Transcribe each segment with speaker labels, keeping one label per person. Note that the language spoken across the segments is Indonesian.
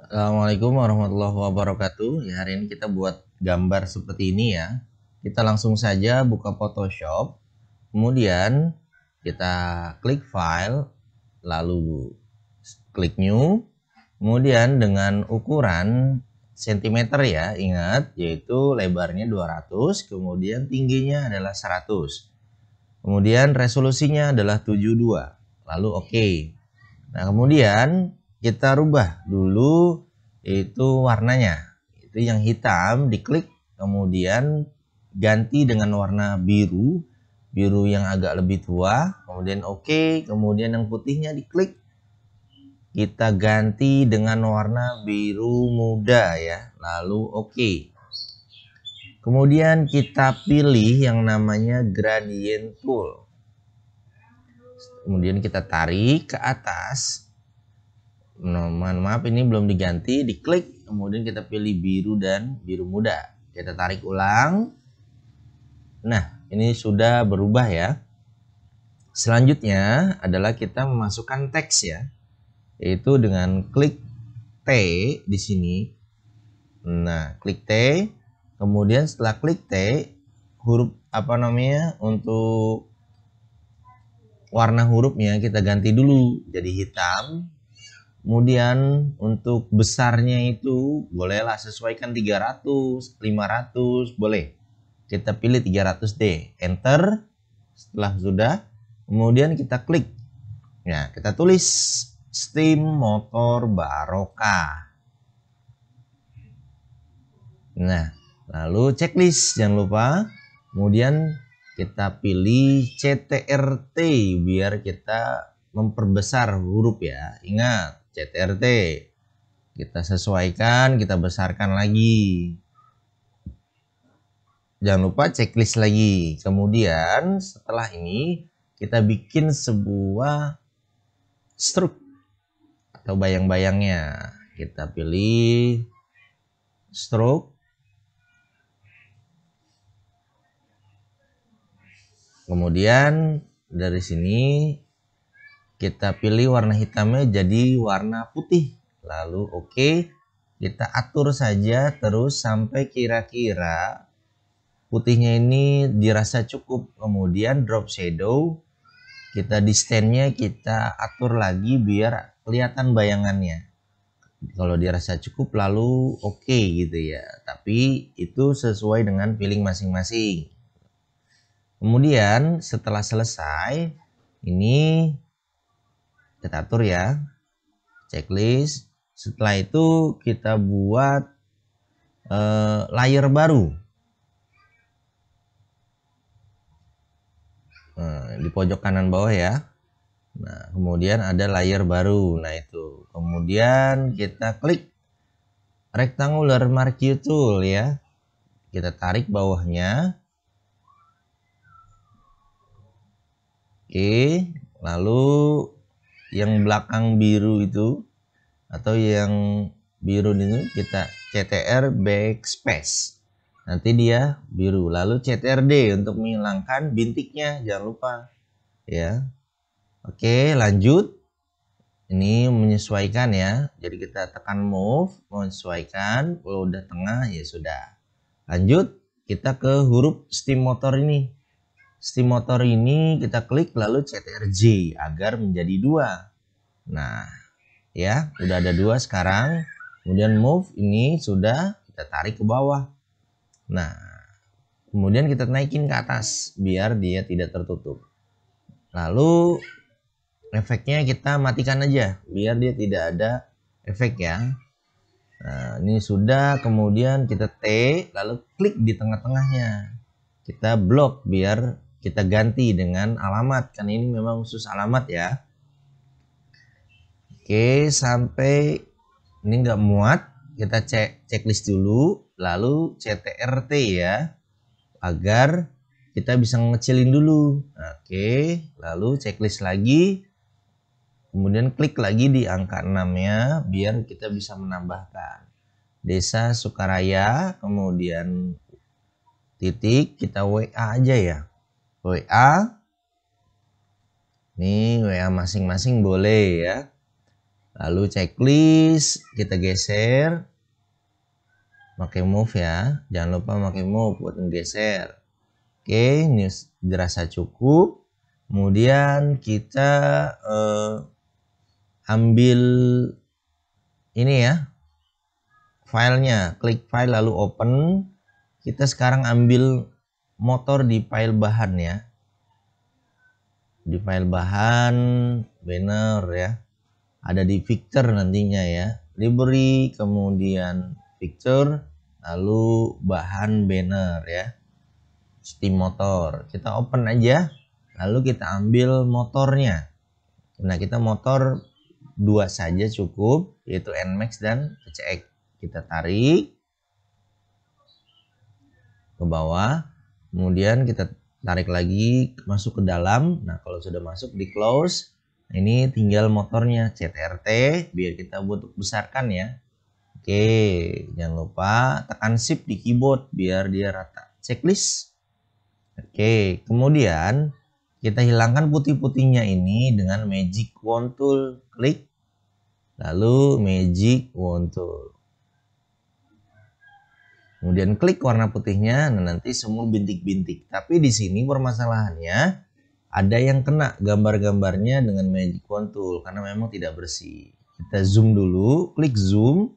Speaker 1: Assalamualaikum warahmatullahi wabarakatuh. Ya, hari ini kita buat gambar seperti ini ya. Kita langsung saja buka Photoshop. Kemudian kita klik file lalu klik new. Kemudian dengan ukuran cm ya, ingat yaitu lebarnya 200, kemudian tingginya adalah 100. Kemudian resolusinya adalah 72. Lalu oke. Okay. Nah, kemudian kita rubah dulu itu warnanya itu yang hitam diklik kemudian ganti dengan warna biru biru yang agak lebih tua kemudian oke okay. kemudian yang putihnya diklik kita ganti dengan warna biru muda ya lalu oke okay. kemudian kita pilih yang namanya gradient tool kemudian kita tarik ke atas no, mohon maaf ini belum diganti diklik kemudian kita pilih biru dan biru muda kita tarik ulang nah ini sudah berubah ya selanjutnya adalah kita memasukkan teks ya yaitu dengan klik T di sini nah klik T kemudian setelah klik T huruf apa namanya untuk warna hurufnya kita ganti dulu jadi hitam Kemudian untuk besarnya itu bolehlah sesuaikan 300, 500, boleh. Kita pilih 300D, enter. Setelah sudah, kemudian kita klik. Nah, kita tulis Steam Motor baroka. Nah, lalu checklist jangan lupa. Kemudian kita pilih CTRT biar kita memperbesar huruf ya. Ingat, CTRT kita sesuaikan kita besarkan lagi jangan lupa checklist lagi kemudian setelah ini kita bikin sebuah struk atau bayang-bayangnya kita pilih stroke kemudian dari sini kita pilih warna hitamnya jadi warna putih. Lalu oke, okay. kita atur saja terus sampai kira-kira putihnya ini dirasa cukup kemudian drop shadow kita di standnya kita atur lagi biar kelihatan bayangannya kalau dirasa cukup lalu oke okay gitu ya tapi itu sesuai dengan feeling masing-masing kemudian setelah selesai ini kita atur ya checklist setelah itu kita buat eh, layer baru nah, di pojok kanan bawah ya nah kemudian ada layer baru nah itu kemudian kita klik rectangular marquee tool ya kita tarik bawahnya oke lalu yang belakang biru itu atau yang biru ini kita CTR backspace nanti dia biru lalu CTRD untuk menghilangkan bintiknya jangan lupa ya oke lanjut ini menyesuaikan ya jadi kita tekan move menyesuaikan kalau udah tengah ya sudah lanjut kita ke huruf steam motor ini steam motor ini kita klik lalu CTRJ agar menjadi dua. Nah, ya, udah ada dua sekarang. Kemudian move ini sudah kita tarik ke bawah. Nah, kemudian kita naikin ke atas biar dia tidak tertutup. Lalu efeknya kita matikan aja biar dia tidak ada efek ya. Nah, ini sudah kemudian kita T lalu klik di tengah-tengahnya. Kita blok biar kita ganti dengan alamat kan ini memang khusus alamat ya oke sampai ini nggak muat kita cek checklist dulu lalu CTRT ya agar kita bisa ngecilin dulu oke lalu checklist lagi kemudian klik lagi di angka 6 nya biar kita bisa menambahkan desa Sukaraya kemudian titik kita WA aja ya WA. Nih WA masing-masing boleh ya. Lalu checklist kita geser. Pakai move ya. Jangan lupa pakai move buat menggeser Oke, ini dirasa cukup. Kemudian kita eh, ambil ini ya. Filenya, klik file lalu open. Kita sekarang ambil motor di file bahan ya di file bahan banner ya ada di picture nantinya ya library kemudian picture lalu bahan banner ya steam motor kita open aja lalu kita ambil motornya nah kita motor dua saja cukup yaitu Nmax dan cx kita tarik ke bawah Kemudian kita tarik lagi masuk ke dalam. Nah, kalau sudah masuk di close, nah, ini tinggal motornya CTRT biar kita buat besarkan ya. Oke, jangan lupa tekan shift di keyboard biar dia rata. Checklist. Oke, kemudian kita hilangkan putih-putihnya ini dengan magic wand tool. Klik lalu magic wand tool. Kemudian klik warna putihnya, nah nanti semua bintik-bintik. Tapi di sini permasalahannya ada yang kena gambar-gambarnya dengan magic wand tool karena memang tidak bersih. Kita zoom dulu, klik zoom.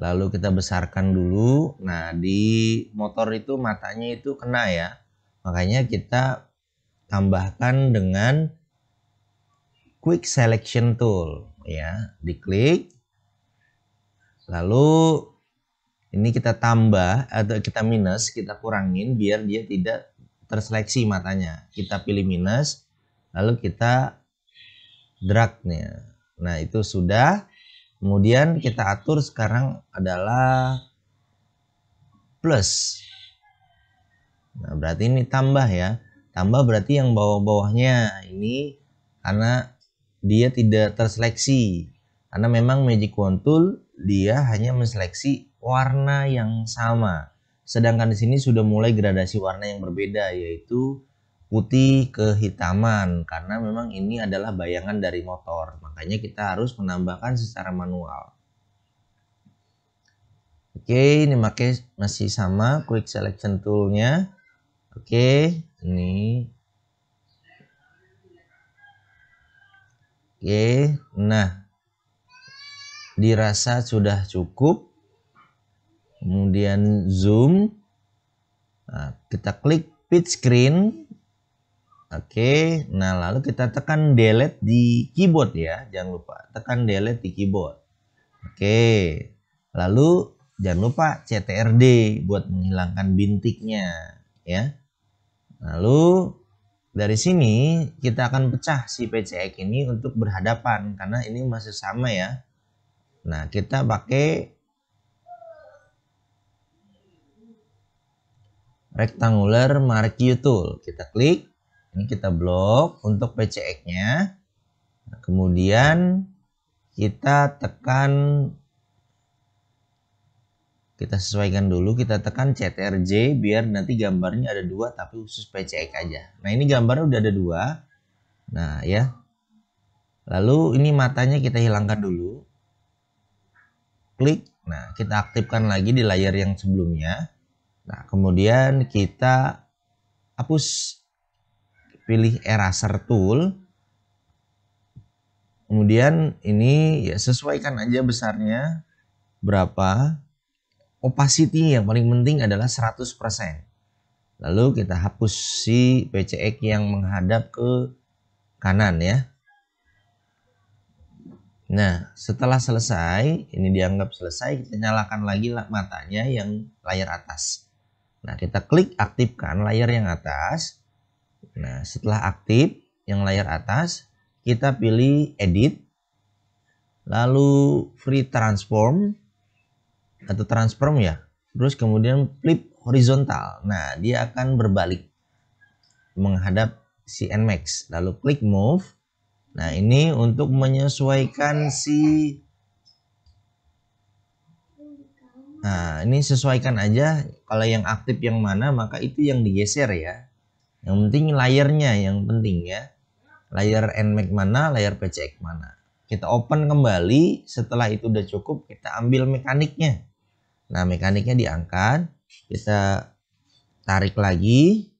Speaker 1: Lalu kita besarkan dulu. Nah, di motor itu matanya itu kena ya. Makanya kita tambahkan dengan quick selection tool ya. Diklik. Lalu ini kita tambah atau kita minus kita kurangin biar dia tidak terseleksi matanya kita pilih minus lalu kita dragnya nah itu sudah kemudian kita atur sekarang adalah plus nah berarti ini tambah ya tambah berarti yang bawah-bawahnya ini karena dia tidak terseleksi karena memang magic wand tool dia hanya menseleksi warna yang sama. Sedangkan di sini sudah mulai gradasi warna yang berbeda yaitu putih ke hitaman karena memang ini adalah bayangan dari motor. Makanya kita harus menambahkan secara manual. Oke, ini pakai masih sama quick selection toolnya. Oke, ini. Oke, nah dirasa sudah cukup. Kemudian zoom. Nah, kita klik pitch screen. Oke, nah lalu kita tekan delete di keyboard ya, jangan lupa tekan delete di keyboard. Oke, lalu jangan lupa CTRD buat menghilangkan bintiknya ya. Lalu dari sini kita akan pecah si PCX ini untuk berhadapan karena ini masih sama ya. Nah, kita pakai rectangular marquee tool. Kita klik, ini kita blok untuk PCX-nya. Nah, kemudian kita tekan kita sesuaikan dulu kita tekan CTRJ biar nanti gambarnya ada dua tapi khusus PCX aja nah ini gambarnya udah ada dua nah ya lalu ini matanya kita hilangkan dulu klik. Nah, kita aktifkan lagi di layar yang sebelumnya. Nah, kemudian kita hapus. Pilih eraser tool. Kemudian ini ya sesuaikan aja besarnya berapa. Opacity yang paling penting adalah 100%. Lalu kita hapus si PCX yang menghadap ke kanan ya. Nah, setelah selesai, ini dianggap selesai, kita nyalakan lagi matanya yang layar atas. Nah, kita klik aktifkan layar yang atas. Nah, setelah aktif yang layar atas, kita pilih edit, lalu free transform atau transform ya. Terus kemudian flip horizontal. Nah, dia akan berbalik menghadap si Nmax. Lalu klik move Nah, ini untuk menyesuaikan si Nah, ini sesuaikan aja kalau yang aktif yang mana maka itu yang digeser ya. Yang penting layarnya yang penting ya. Layar nmac mana, layar pcx mana. Kita open kembali, setelah itu udah cukup kita ambil mekaniknya. Nah, mekaniknya diangkat, kita tarik lagi.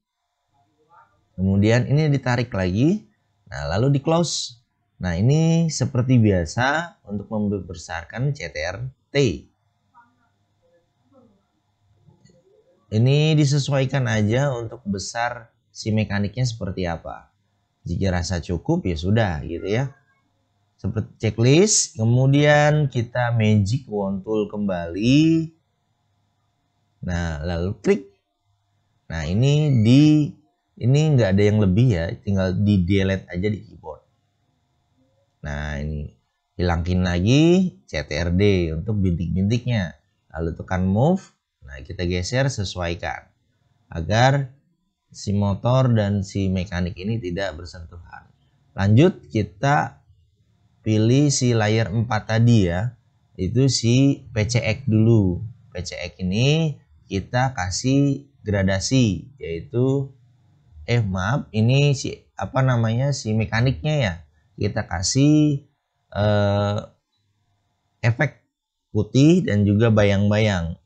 Speaker 1: Kemudian ini ditarik lagi. Nah, lalu di close. Nah, ini seperti biasa untuk membesarkan CTRT. Ini disesuaikan aja untuk besar si mekaniknya seperti apa. Jika rasa cukup ya sudah gitu ya. Seperti checklist, kemudian kita magic wand tool kembali. Nah, lalu klik. Nah, ini di ini nggak ada yang lebih ya tinggal di delete aja di keyboard nah ini hilangkin lagi CTRD untuk bintik-bintiknya lalu tekan move nah kita geser sesuaikan agar si motor dan si mekanik ini tidak bersentuhan lanjut kita pilih si layer 4 tadi ya itu si PCX dulu PCX ini kita kasih gradasi yaitu eh maaf ini si apa namanya si mekaniknya ya kita kasih eh, efek putih dan juga bayang-bayang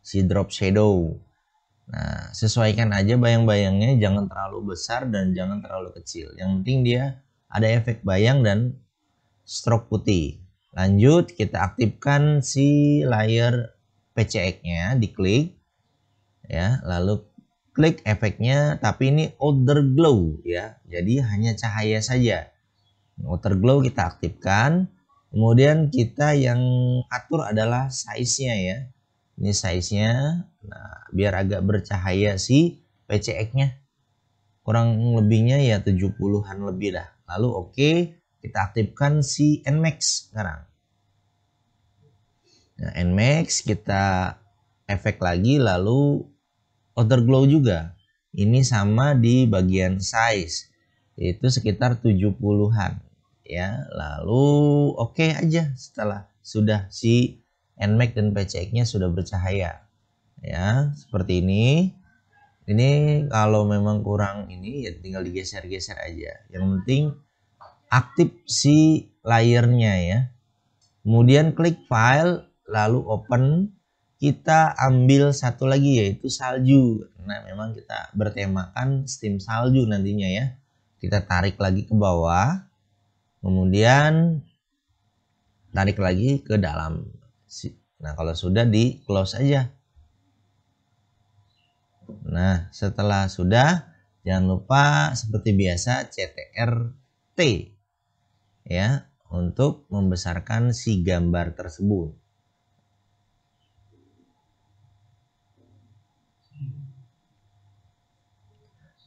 Speaker 1: si drop shadow nah sesuaikan aja bayang-bayangnya jangan terlalu besar dan jangan terlalu kecil yang penting dia ada efek bayang dan stroke putih lanjut kita aktifkan si layer PCX nya diklik ya lalu reflect efeknya tapi ini outer glow ya. Jadi hanya cahaya saja. Outer glow kita aktifkan. Kemudian kita yang atur adalah size-nya ya. Ini size-nya. Nah, biar agak bercahaya si PCX-nya. Kurang lebihnya ya 70-an lebih dah Lalu oke, okay, kita aktifkan si Nmax sekarang. Nah, Nmax kita efek lagi lalu Outer Glow juga. Ini sama di bagian size itu sekitar 70-an ya. Lalu oke okay aja setelah sudah si NMAX dan PCX-nya sudah bercahaya. Ya, seperti ini. Ini kalau memang kurang ini ya tinggal digeser-geser aja. Yang penting aktif si layernya ya. Kemudian klik file lalu open kita ambil satu lagi yaitu salju karena memang kita bertemakan steam salju nantinya ya kita tarik lagi ke bawah kemudian tarik lagi ke dalam nah kalau sudah di close aja nah setelah sudah jangan lupa seperti biasa CTR T ya untuk membesarkan si gambar tersebut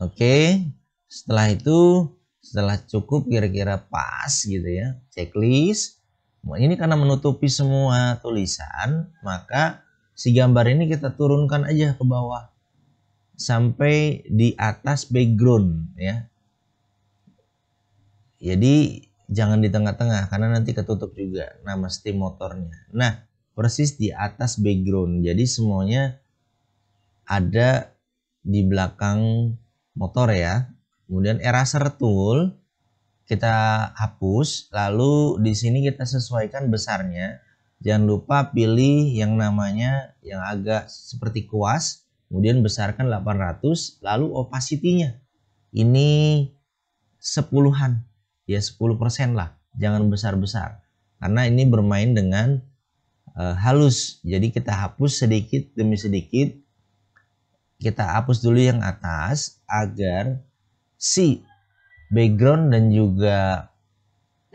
Speaker 1: Oke, setelah itu setelah cukup kira-kira pas gitu ya, checklist. Nah, ini karena menutupi semua tulisan, maka si gambar ini kita turunkan aja ke bawah sampai di atas background ya. Jadi jangan di tengah-tengah karena nanti ketutup juga nama steam motornya. Nah, persis di atas background. Jadi semuanya ada di belakang motor ya. Kemudian eraser tool kita hapus, lalu di sini kita sesuaikan besarnya. Jangan lupa pilih yang namanya yang agak seperti kuas, kemudian besarkan 800, lalu opacity-nya. Ini sepuluhan, ya 10% lah, jangan besar-besar. Karena ini bermain dengan e, halus, jadi kita hapus sedikit demi sedikit kita hapus dulu yang atas agar si background dan juga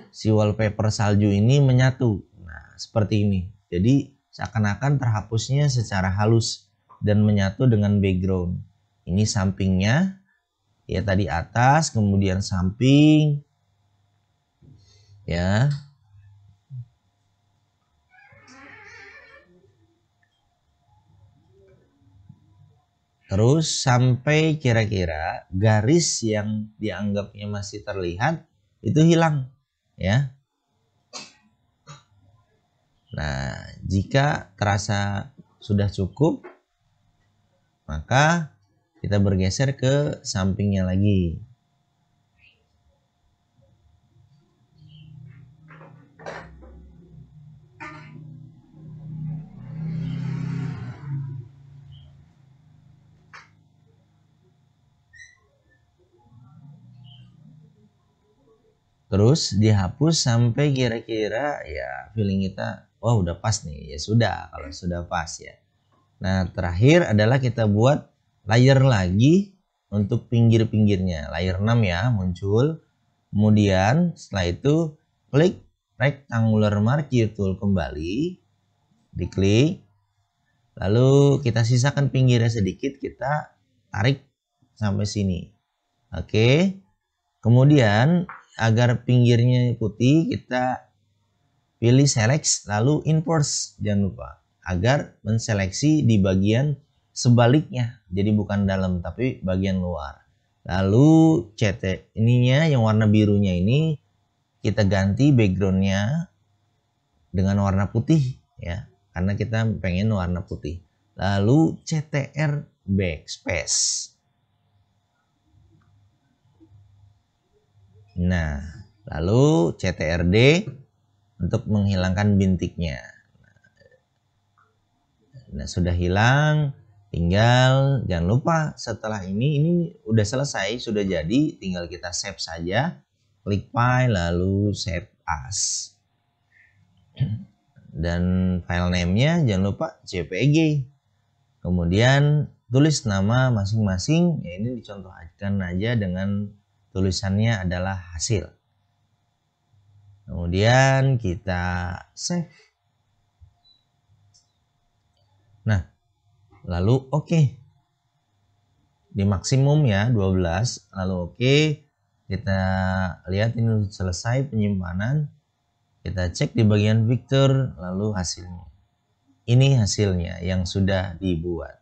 Speaker 1: si wallpaper salju ini menyatu. Nah, seperti ini. Jadi seakan-akan terhapusnya secara halus dan menyatu dengan background. Ini sampingnya, ya tadi atas, kemudian samping, ya Terus sampai kira-kira garis yang dianggapnya masih terlihat itu hilang, ya. Nah, jika terasa sudah cukup, maka kita bergeser ke sampingnya lagi. terus dihapus sampai kira-kira ya feeling kita wah oh, udah pas nih ya sudah kalau sudah pas ya nah terakhir adalah kita buat layer lagi untuk pinggir-pinggirnya layer 6 ya muncul kemudian setelah itu klik rectangular marquee tool kembali diklik lalu kita sisakan pinggirnya sedikit kita tarik sampai sini oke kemudian agar pinggirnya putih kita pilih select lalu inverse jangan lupa agar menseleksi di bagian sebaliknya jadi bukan dalam tapi bagian luar lalu CT ininya yang warna birunya ini kita ganti backgroundnya dengan warna putih ya karena kita pengen warna putih lalu CTR backspace Nah, lalu CTRD untuk menghilangkan bintiknya. Nah, sudah hilang, tinggal jangan lupa setelah ini ini udah selesai, sudah jadi, tinggal kita save saja. Klik file lalu save as. Dan file name-nya jangan lupa JPG. Kemudian tulis nama masing-masing, ya ini dicontohkan aja dengan tulisannya adalah hasil. Kemudian kita save. Nah, lalu oke. Okay. Di maksimum ya 12, lalu oke. Okay. Kita lihat ini selesai penyimpanan. Kita cek di bagian Victor, lalu hasilnya. Ini hasilnya yang sudah dibuat.